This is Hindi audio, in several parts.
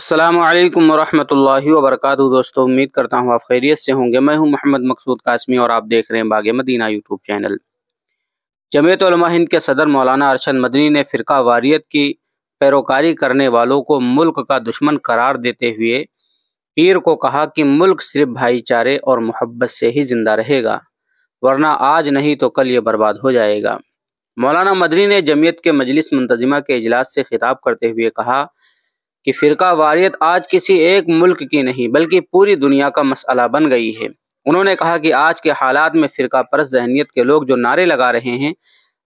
अल्लाम वरहमल वबरक दोस्तों उम्मीद करता हूँ आप खैरियत से होंगे मैं हूँ मोहम्मद मकसूद कासमी और आप देख रहे हैं बाग मदीना यूट्यूब चैनल जमीयत हिंद के सदर मौलाना अरशद मदनी ने फ़िरका वारियत की पैरोकारी करने वालों को मुल्क का दुश्मन करार देते हुए पीर को कहा कि मुल्क सिर्फ भाईचारे और मोहब्बत से ही ज़िंदा रहेगा वरना आज नहीं तो कल ये बर्बाद हो जाएगा मौलाना मदनी ने जमीयत के मजलिस मुंतजिमा के अजलास से खिताब करते हुए कहा कि फ़िरका वारियत आज किसी एक मुल्क की नहीं बल्कि पूरी दुनिया का मसला बन गई है उन्होंने कहा कि आज के हालात में फ़िरका परस जहनीत के लोग जो नारे लगा रहे हैं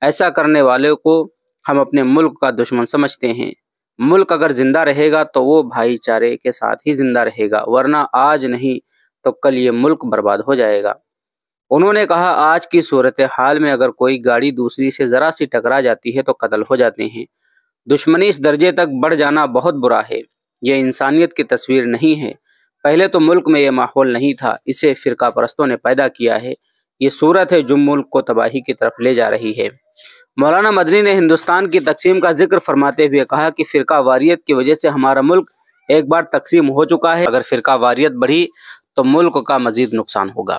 ऐसा करने वाले को हम अपने मुल्क का दुश्मन समझते हैं मुल्क अगर ज़िंदा रहेगा तो वो भाईचारे के साथ ही ज़िंदा रहेगा वरना आज नहीं तो कल ये मुल्क बर्बाद हो जाएगा उन्होंने कहा आज की सूरत हाल में अगर कोई गाड़ी दूसरी से ज़रा सी टकरा जाती है तो कत्ल हो जाते हैं दुश्मनी इस दर्जे तक बढ़ जाना बहुत बुरा है यह इंसानियत की तस्वीर नहीं है पहले तो मुल्क में यह माहौल नहीं था इसे फ़िरका परस्तों ने पैदा किया है ये सूरत है जो मुल्क को तबाही की तरफ ले जा रही है मौलाना मदनी ने हिंदुस्तान की तकसीम का जिक्र फरमाते हुए कहा कि फ़िरका वारियत की वजह से हमारा मुल्क एक बार तकसीम हो चुका है अगर फ़िरका वारियत बढ़ी तो मुल्क का मजीद नुकसान होगा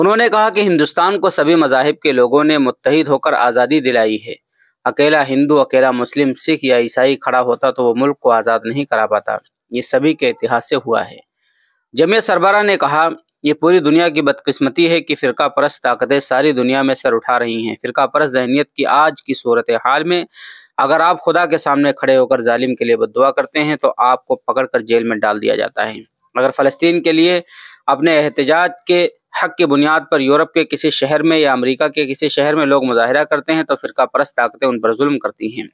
उन्होंने कहा कि हिंदुस्तान को सभी मजाहब के लोगों ने मुतहद होकर आज़ादी दिलाई है अकेला हिंदू अकेला मुस्लिम सिख या ईसाई खड़ा होता तो वो मुल्क को आज़ाद नहीं करा पाता ये सभी के इतिहास से हुआ है जमे सरबरा ने कहा ये पूरी दुनिया की बदकिस्मती है कि फ़िरका परस्त ताकतें सारी दुनिया में सर उठा रही हैं फ़िरका परस्त जहनीत की आज की सूरत हाल में अगर आप खुदा के सामने खड़े होकर जालिम के लिए बदुआ करते हैं तो आपको पकड़ कर जेल में डाल दिया जाता है अगर फ़लस्तीन के लिए अपने एहतजाज के हक की बुनियाद पर यूरोप के किसी शहर में या अमेरिका के किसी शहर में लोग मुजाहरा करते हैं तो फिरका परस्त ताकतें उन पर जुल्म करती हैं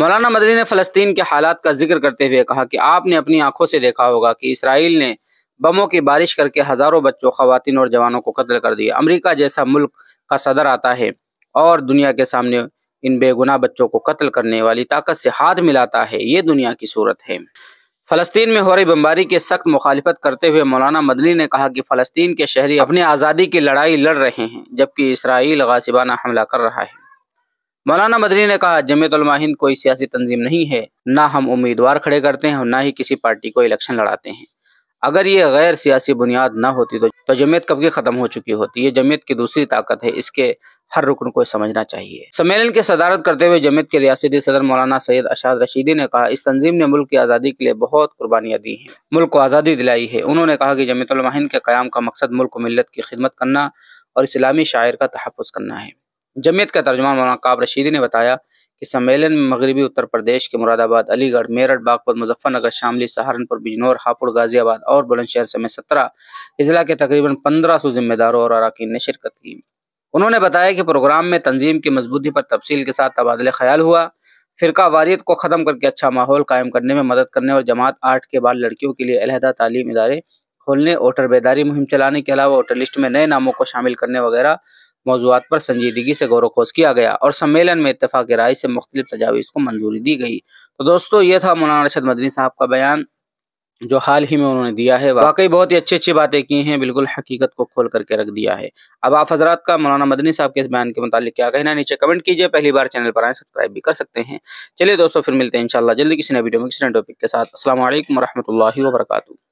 मौलाना मदनी ने फ़लस्तीन के हालात का जिक्र करते हुए कहा कि आपने अपनी आंखों से देखा होगा कि इसराइल ने बमों की बारिश करके हज़ारों बच्चों खातन और जवानों को कत्ल कर दिया अमरीका जैसा मुल्क का सदर आता है और दुनिया के सामने इन बेगुना बच्चों को कत्ल करने वाली ताकत से हाथ मिलाता है ये दुनिया की सूरत है फलस्तीन में हो रही बमबारी की सख्त मुखालिफत करते हुए मौलाना मदनी ने कहा कि फलस्तीन के शहरी अपनी आज़ादी की लड़ाई लड़ रहे हैं जबकि इसराइल गासिबाना हमला कर रहा है मौलाना मदनी ने कहा जमीतलमा हिंद कोई सियासी तंजीम नहीं है ना हम उम्मीदवार खड़े करते हैं और ना ही किसी पार्टी को इलेक्शन लड़ाते हैं अगर ये गैर सियासी बुनियाद ना होती तो, तो कब की ख़त्म हो चुकी होती ये जमयत की दूसरी ताकत है इसके हर रुकन को समझना चाहिए सम्मेलन की सदारत करते हुए जमीत के रियासती सदर मौलाना सैयद अशाद रशीदी ने कहा इस तंजीम ने मुल्क की आज़ादी के लिए बहुत कुर्बानियाँ दी हैं मुल्क को आज़ादी दिलाई है उन्होंने कहा कि जमीतमाहिंद के क्याम का मकसद मुल्क मिलत की खिदमत करना और इस्लामी शायर का तहफ़ करना है जमीत का तर्जमान मौलाना काब रशीदी ने बताया कि सम्मेलन में मगरबी उत्तर प्रदेश के मुरादाबाद अलीगढ़ मेरठ बागपत मुजफ्फरनगर शामली सहारनपुर बिजनौर हापुड़ गाजियाबाद और बुलंदशहर समेत सत्रह जिला के तकरीबन पंद्रह सौ जिम्मेदारों और अरकान ने शिरकत की उन्होंने बताया कि प्रोग्राम में तंजीम की मजबूती पर तफसील के साथ तबादला ख्याल हुआ फ़िरका वारियत को ख़त्म करके अच्छा माहौल कायम करने में मदद करने और जमात आठ के बाद लड़कियों के लिए अलहदा तालीम इदारे खोलने वोटर बेदारी मुहिम चलाने के अलावा वोटर लिस्ट में नए नामों को शामिल करने वगैरह मौजूद पर संजीदगी से गौर खोज किया गया और सम्मेलन में इतफाक़ राय से मुख्तलिफ तजावीज़ को मंजूरी दी गई तो दोस्तों ये था मौलाना अरशद मदनी साहब का बयान जो हाल ही में उन्होंने दिया है वाकई बहुत ही अच्छी अच्छी बातें की हैं बिल्कुल हकीकत को खोल करके रख दिया है अब आप हजरात का मौलाना मदनी साहब के इस बयान के मुतालिक क्या कहना नीचे कमेंट कीजिए पहली बार चैनल पर आए सब्सक्राइब भी कर सकते हैं चलिए दोस्तों फिर मिलते हैं इंशाल्लाह जल्दी किसी नए वीडियो में किसी नए टॉपिक के साथ असल वरहमल वर्का